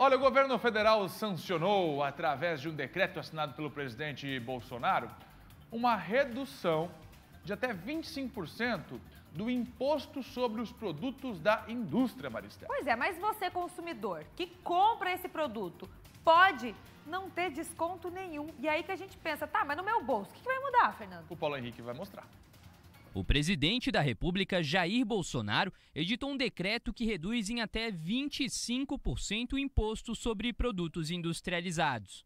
Olha, o governo federal sancionou, através de um decreto assinado pelo presidente Bolsonaro, uma redução de até 25% do imposto sobre os produtos da indústria, Maristela. Pois é, mas você, consumidor, que compra esse produto, pode não ter desconto nenhum. E aí que a gente pensa, tá, mas no meu bolso, o que, que vai mudar, Fernando? O Paulo Henrique vai mostrar. O presidente da República, Jair Bolsonaro, editou um decreto que reduz em até 25% o imposto sobre produtos industrializados.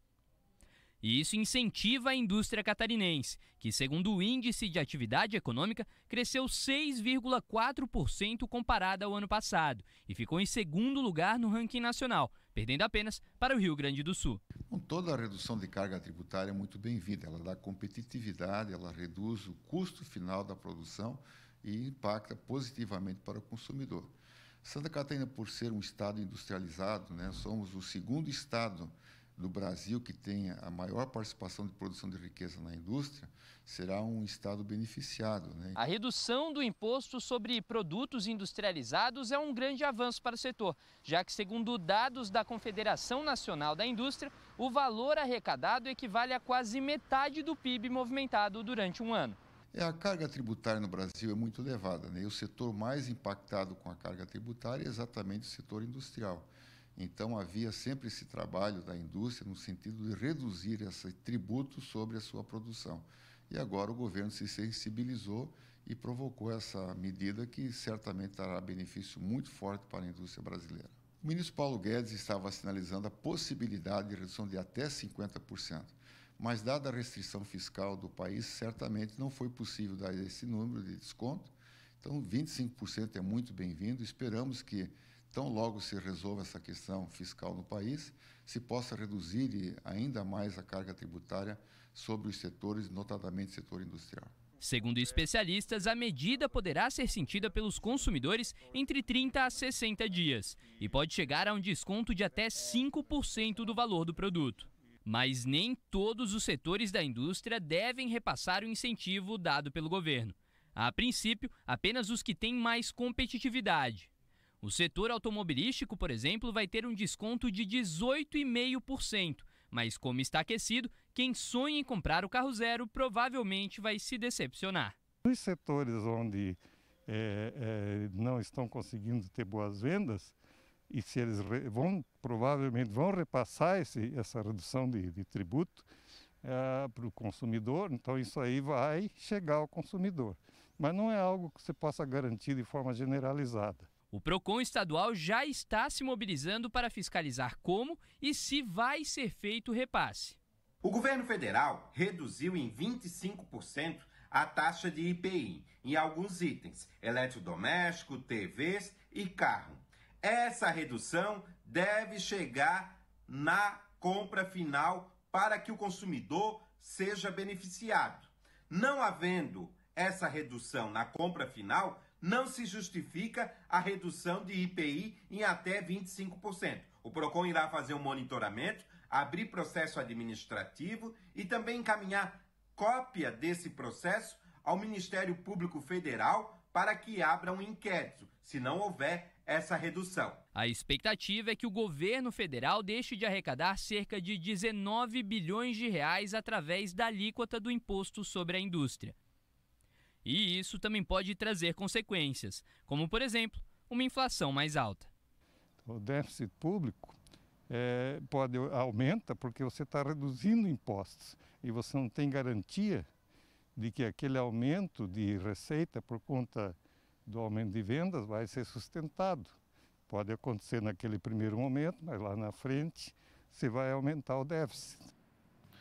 E isso incentiva a indústria catarinense, que, segundo o Índice de Atividade Econômica, cresceu 6,4% comparada ao ano passado e ficou em segundo lugar no ranking nacional, perdendo apenas para o Rio Grande do Sul. Toda a redução de carga tributária é muito bem-vinda, ela dá competitividade, ela reduz o custo final da produção e impacta positivamente para o consumidor. Santa Catarina, por ser um estado industrializado, né, somos o segundo estado do Brasil que tem a maior participação de produção de riqueza na indústria será um Estado beneficiado. Né? A redução do imposto sobre produtos industrializados é um grande avanço para o setor, já que, segundo dados da Confederação Nacional da Indústria, o valor arrecadado equivale a quase metade do PIB movimentado durante um ano. É, a carga tributária no Brasil é muito elevada. Né? E o setor mais impactado com a carga tributária é exatamente o setor industrial. Então, havia sempre esse trabalho da indústria no sentido de reduzir esse tributo sobre a sua produção. E agora o governo se sensibilizou e provocou essa medida que certamente trará benefício muito forte para a indústria brasileira. O ministro Paulo Guedes estava sinalizando a possibilidade de redução de até 50%, mas, dada a restrição fiscal do país, certamente não foi possível dar esse número de desconto. Então, 25% é muito bem-vindo. Esperamos que tão logo se resolva essa questão fiscal no país, se possa reduzir ainda mais a carga tributária sobre os setores, notadamente setor industrial. Segundo especialistas, a medida poderá ser sentida pelos consumidores entre 30 a 60 dias e pode chegar a um desconto de até 5% do valor do produto. Mas nem todos os setores da indústria devem repassar o incentivo dado pelo governo. A princípio, apenas os que têm mais competitividade, o setor automobilístico, por exemplo, vai ter um desconto de 18,5%. Mas como está aquecido, quem sonha em comprar o carro zero provavelmente vai se decepcionar. Os setores onde é, é, não estão conseguindo ter boas vendas, e se eles vão, provavelmente vão repassar esse, essa redução de, de tributo é, para o consumidor, então isso aí vai chegar ao consumidor. Mas não é algo que você possa garantir de forma generalizada. O PROCON estadual já está se mobilizando para fiscalizar como e se vai ser feito o repasse. O governo federal reduziu em 25% a taxa de IPI em alguns itens, eletrodoméstico, TVs e carro. Essa redução deve chegar na compra final para que o consumidor seja beneficiado. Não havendo essa redução na compra final, não se justifica a redução de IPI em até 25%. O PROCON irá fazer um monitoramento, abrir processo administrativo e também encaminhar cópia desse processo ao Ministério Público Federal para que abra um inquérito, se não houver essa redução. A expectativa é que o governo federal deixe de arrecadar cerca de 19 bilhões de reais através da alíquota do imposto sobre a indústria. E isso também pode trazer consequências, como, por exemplo, uma inflação mais alta. O déficit público é, pode aumenta porque você está reduzindo impostos e você não tem garantia de que aquele aumento de receita por conta do aumento de vendas vai ser sustentado. Pode acontecer naquele primeiro momento, mas lá na frente você vai aumentar o déficit.